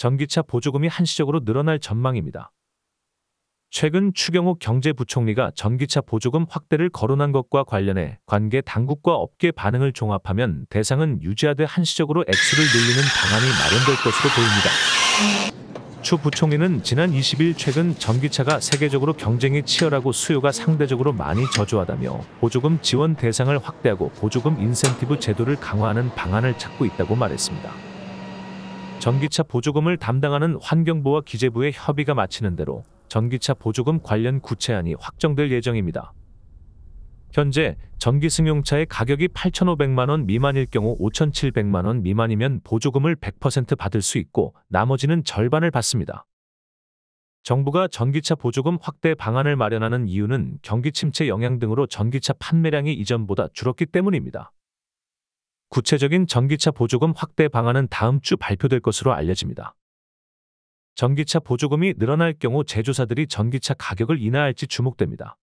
전기차 보조금이 한시적으로 늘어날 전망입니다. 최근 추경호 경제부총리가 전기차 보조금 확대를 거론한 것과 관련해 관계 당국과 업계 반응을 종합하면 대상은 유지하되 한시적으로 액수를 늘리는 방안이 마련될 것으로 보입니다. 추 부총리는 지난 20일 최근 전기차가 세계적으로 경쟁이 치열하고 수요가 상대적으로 많이 저조하다며 보조금 지원 대상을 확대하고 보조금 인센티브 제도를 강화하는 방안을 찾고 있다고 말했습니다. 전기차 보조금을 담당하는 환경부와 기재부의 협의가 마치는 대로 전기차 보조금 관련 구체안이 확정될 예정입니다. 현재 전기 승용차의 가격이 8,500만 원 미만일 경우 5,700만 원 미만이면 보조금을 100% 받을 수 있고 나머지는 절반을 받습니다. 정부가 전기차 보조금 확대 방안을 마련하는 이유는 경기 침체 영향 등으로 전기차 판매량이 이전보다 줄었기 때문입니다. 구체적인 전기차 보조금 확대 방안은 다음 주 발표될 것으로 알려집니다. 전기차 보조금이 늘어날 경우 제조사들이 전기차 가격을 인하할지 주목됩니다.